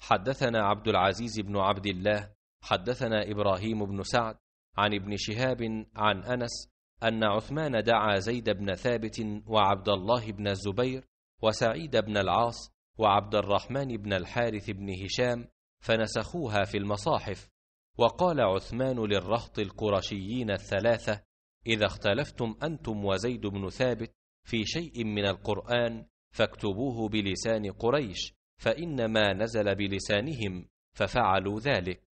حدثنا عبد العزيز بن عبد الله حدثنا ابراهيم بن سعد عن ابن شهاب عن انس ان عثمان دعا زيد بن ثابت وعبد الله بن الزبير وسعيد بن العاص وعبد الرحمن بن الحارث بن هشام فنسخوها في المصاحف وقال عثمان للرهط القرشيين الثلاثه اذا اختلفتم انتم وزيد بن ثابت في شيء من القران فاكتبوه بلسان قريش فإنما نزل بلسانهم ففعلوا ذلك